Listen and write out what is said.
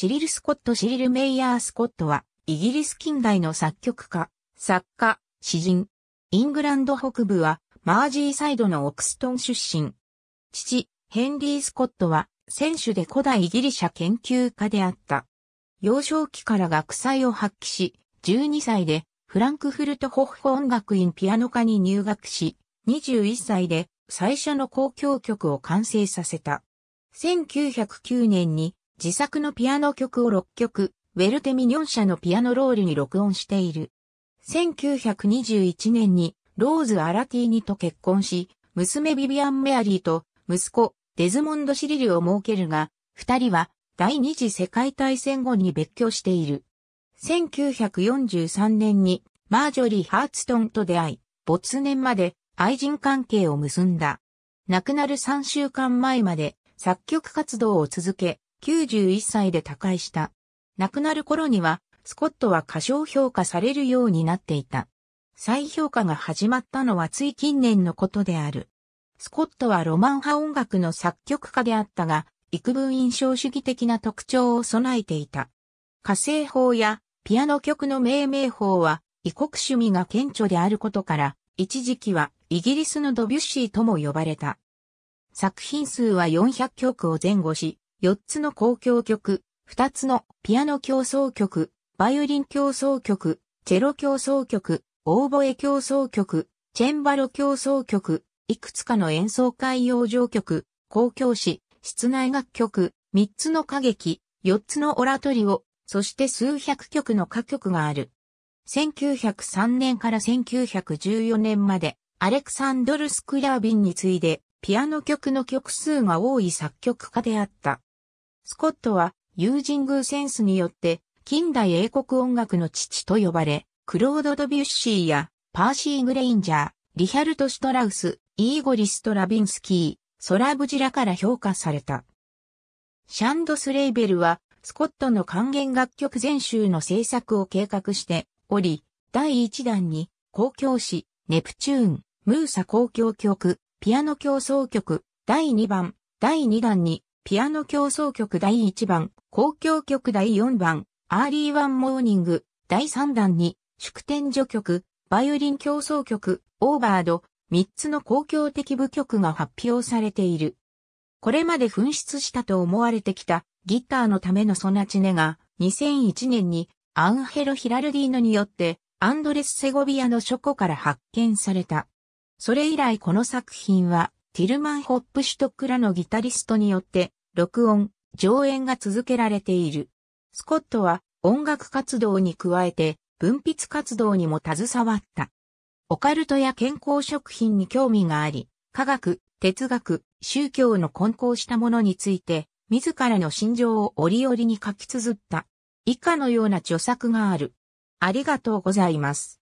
シリル・スコット・シリル・メイヤー・スコットは、イギリス近代の作曲家、作家、詩人。イングランド北部は、マージーサイドのオクストン出身。父、ヘンリー・スコットは、選手で古代ギリシャ研究家であった。幼少期から学祭を発揮し、12歳でフランクフルトホッホ音楽院ピアノ科に入学し、21歳で最初の交響曲を完成させた。1909年に自作のピアノ曲を6曲、ウェルテミニョン社のピアノロールに録音している。1921年にローズ・アラティーニと結婚し、娘ビビアン・メアリーと息子デズモンド・シリルを設けるが、二人は第二次世界大戦後に別居している。1943年にマージョリー・ハーツトンと出会い、没年まで愛人関係を結んだ。亡くなる3週間前まで作曲活動を続け、91歳で他界した。亡くなる頃には、スコットは過小評価されるようになっていた。再評価が始まったのはつい近年のことである。スコットはロマン派音楽の作曲家であったが、幾分印象主義的な特徴を備えていた。火星法やピアノ曲の命名法は異国趣味が顕著であることから、一時期はイギリスのドビュッシーとも呼ばれた。作品数は400曲を前後し、4つの交響曲、2つのピアノ競争曲、バイオリン競争曲、チェロ競争曲、オーボエ競争曲、チェンバロ競争曲、いくつかの演奏会用上曲、公共詩、室内楽曲、3つの歌劇、4つのオラトリオ、そして数百曲の歌曲がある。1903年から1914年まで、アレクサンドル・スクラービンに次いで、ピアノ曲の曲数が多い作曲家であった。スコットは、ユージングーセンスによって、近代英国音楽の父と呼ばれ、クロード・ドビュッシーや、パーシー・グレインジャー、リヒャルト・ストラウス、イーゴリ・ストラビンスキー、ソラブジラから評価された。シャンドス・レイベルは、スコットの還元楽曲全集の制作を計画しており、第1弾に、公共詩、ネプチューン、ムーサ公共曲、ピアノ競争曲、第2番、第2弾に、ピアノ競争曲第1番、公共曲第4番、アーリーワンモーニング、第3弾に、祝典序曲、バイオリン競争曲、オーバード、3つの公共的部曲が発表されている。これまで紛失したと思われてきたギターのためのソナチネが2001年にアンヘロ・ヒラルディーノによってアンドレス・セゴビアの書庫から発見された。それ以来この作品はティルマン・ホップシュトックらのギタリストによって録音、上演が続けられている。スコットは音楽活動に加えて文筆活動にも携わった。オカルトや健康食品に興味があり、科学、哲学、宗教の混交したものについて、自らの心情を折々に書き綴った。以下のような著作がある。ありがとうございます。